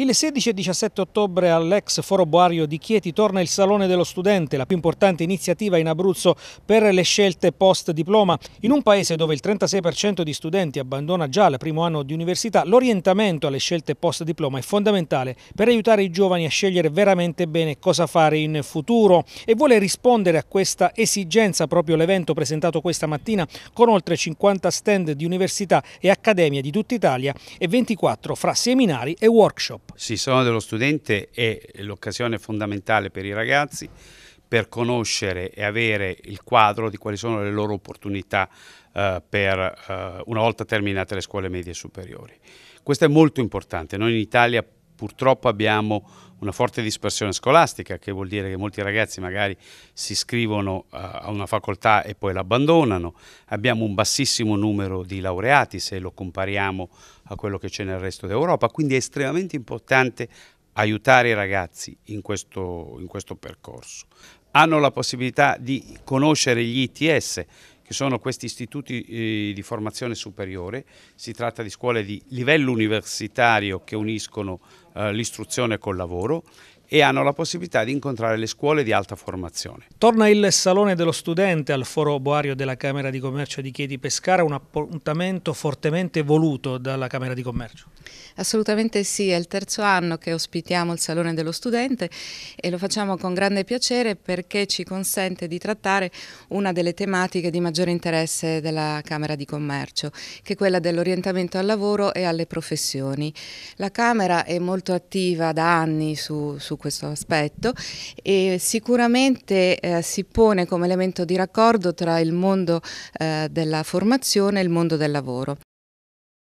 Il 16 e 17 ottobre all'ex Foro Boario di Chieti torna il Salone dello Studente, la più importante iniziativa in Abruzzo per le scelte post-diploma. In un paese dove il 36% di studenti abbandona già il primo anno di università, l'orientamento alle scelte post-diploma è fondamentale per aiutare i giovani a scegliere veramente bene cosa fare in futuro e vuole rispondere a questa esigenza proprio l'evento presentato questa mattina con oltre 50 stand di università e accademie di tutta Italia e 24 fra seminari e workshop. Il Salone dello Studente è l'occasione fondamentale per i ragazzi per conoscere e avere il quadro di quali sono le loro opportunità eh, per, eh, una volta terminate le scuole medie e superiori. Questo è molto importante. Noi in Italia purtroppo abbiamo una forte dispersione scolastica, che vuol dire che molti ragazzi magari si iscrivono eh, a una facoltà e poi l'abbandonano. Abbiamo un bassissimo numero di laureati se lo compariamo a quello che c'è nel resto d'Europa, quindi è estremamente importante aiutare i ragazzi in questo, in questo percorso hanno la possibilità di conoscere gli ITS, che sono questi istituti eh, di formazione superiore, si tratta di scuole di livello universitario che uniscono eh, l'istruzione col lavoro, e hanno la possibilità di incontrare le scuole di alta formazione. Torna il Salone dello Studente al Foro Boario della Camera di Commercio di Chiedi Pescara, un appuntamento fortemente voluto dalla Camera di Commercio. Assolutamente sì, è il terzo anno che ospitiamo il Salone dello Studente e lo facciamo con grande piacere perché ci consente di trattare una delle tematiche di maggiore interesse della Camera di Commercio, che è quella dell'orientamento al lavoro e alle professioni. La Camera è molto attiva da anni su, su questo aspetto e sicuramente eh, si pone come elemento di raccordo tra il mondo eh, della formazione e il mondo del lavoro.